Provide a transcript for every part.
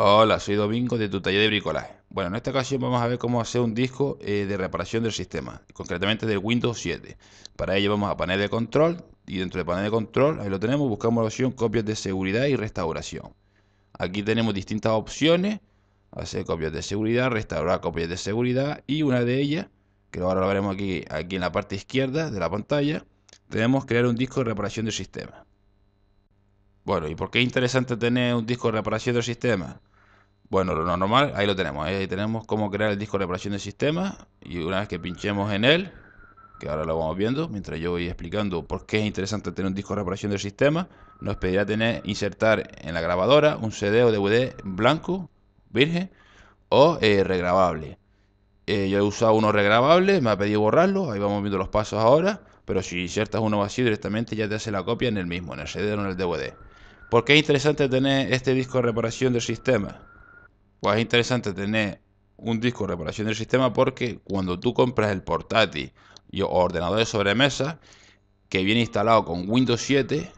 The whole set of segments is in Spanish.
Hola, soy Domingo de tu taller de bricolaje. Bueno, en esta ocasión vamos a ver cómo hacer un disco eh, de reparación del sistema, concretamente del Windows 7. Para ello vamos a panel de control y dentro de panel de control, ahí lo tenemos, buscamos la opción copias de seguridad y restauración. Aquí tenemos distintas opciones, hacer copias de seguridad, restaurar copias de seguridad y una de ellas, que ahora lo veremos aquí, aquí en la parte izquierda de la pantalla, tenemos crear un disco de reparación del sistema. Bueno, ¿y por qué es interesante tener un disco de reparación del sistema? Bueno, lo normal, ahí lo tenemos. ¿eh? Ahí tenemos cómo crear el disco de reparación del sistema Y una vez que pinchemos en él, que ahora lo vamos viendo, mientras yo voy explicando por qué es interesante tener un disco de reparación del sistema, nos pedirá tener, insertar en la grabadora un CD o DVD blanco, virgen, o eh, regrabable. Eh, yo he usado uno regrabable, me ha pedido borrarlo, ahí vamos viendo los pasos ahora, pero si insertas uno vacío directamente ya te hace la copia en el mismo, en el CD o en el DVD. ¿Por qué es interesante tener este disco de reparación del sistema? Pues es interesante tener un disco de reparación del sistema porque cuando tú compras el portátil y ordenador de sobremesa que viene instalado con Windows 7,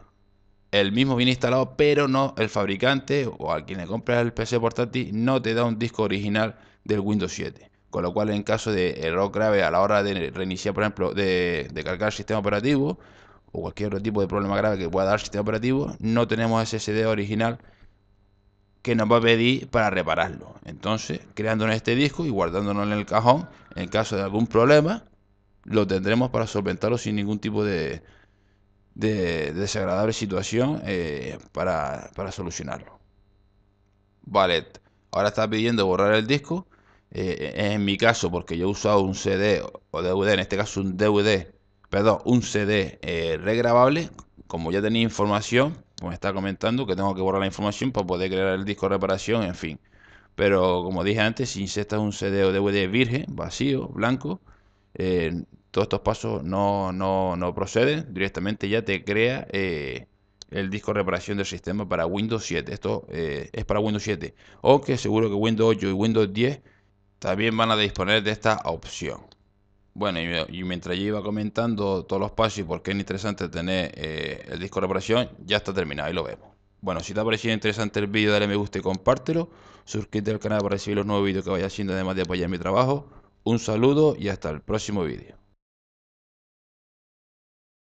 el mismo viene instalado, pero no el fabricante o a quien le compras el PC portátil no te da un disco original del Windows 7. Con lo cual, en caso de error grave a la hora de reiniciar, por ejemplo, de cargar el sistema operativo o cualquier otro tipo de problema grave que pueda dar el sistema operativo, no tenemos SSD original que nos va a pedir para repararlo. Entonces, creándonos este disco y guardándonos en el cajón, en caso de algún problema, lo tendremos para solventarlo sin ningún tipo de, desagradable situación eh, para, solucionarlo. Vale, ahora está pidiendo borrar el disco. Eh, en mi caso, porque yo he usado un CD o DVD, en este caso un DVD, perdón, un CD eh, regrabable, como ya tenía información, me está comentando que tengo que borrar la información para poder crear el disco de reparación, en fin. Pero como dije antes, si insertas un CD o DVD virgen, vacío, blanco, eh, todos estos pasos no, proceden. Directamente ya te crea eh, el disco de reparación del sistema para Windows 7. Esto eh, es para Windows 7. Aunque seguro que Windows 8 y Windows 10 también van a disponer de esta opción. Bueno, y, mientras yo iba comentando todos los pasos y por qué es interesante tener eh, el disco de reparación, ya está terminado y lo vemos. Bueno, si te ha parecido interesante el vídeo, dale me gusta y compártelo. Suscríbete al canal para recibir los nuevos vídeos que vaya haciendo, además de apoyar mi trabajo. Un saludo y hasta el próximo vídeo.